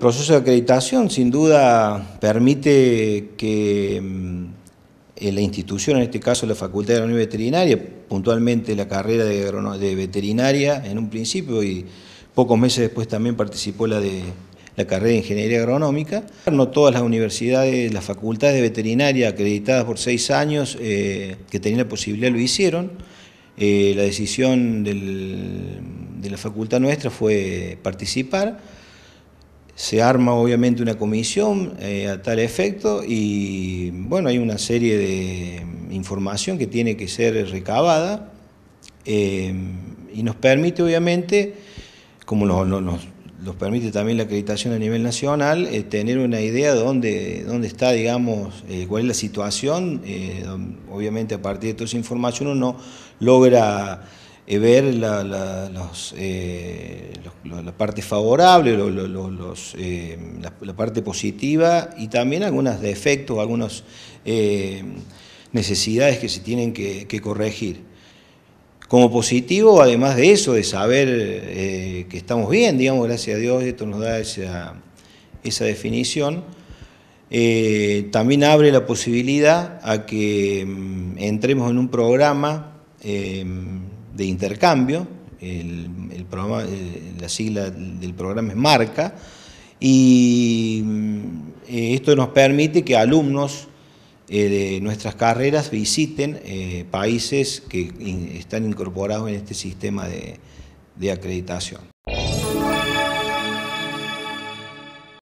El proceso de acreditación sin duda permite que mm, eh, la institución, en este caso la Facultad de Agronomía Veterinaria, puntualmente la carrera de, veterinaria en un principio y pocos meses después también participó la de la carrera de Ingeniería Agronómica. No todas las universidades, las facultades de veterinaria acreditadas por seis años eh, que tenían la posibilidad lo hicieron. Eh, la decisión de la facultad nuestra fue participar se arma obviamente una comisión eh, a tal efecto y bueno, hay una serie de información que tiene que ser recabada eh, y nos permite obviamente, como nos, nos, permite también la acreditación a nivel nacional, eh, tener una idea de dónde, dónde está, digamos, cuál es la situación. obviamente a partir de toda esa información uno logra eh, ver eh, la, parte favorable, eh, la, parte positiva y también algunos defectos, algunas necesidades que se tienen que, corregir. Como positivo, además de eso, de saber que estamos bien, digamos, gracias a Dios, esto nos da esa, esa definición, también abre la posibilidad a que mm, entremos en un programa de intercambio, eh, la sigla del programa es Marca, y eh, esto nos permite que alumnos eh, de nuestras carreras visiten países que están incorporados en este sistema de acreditación.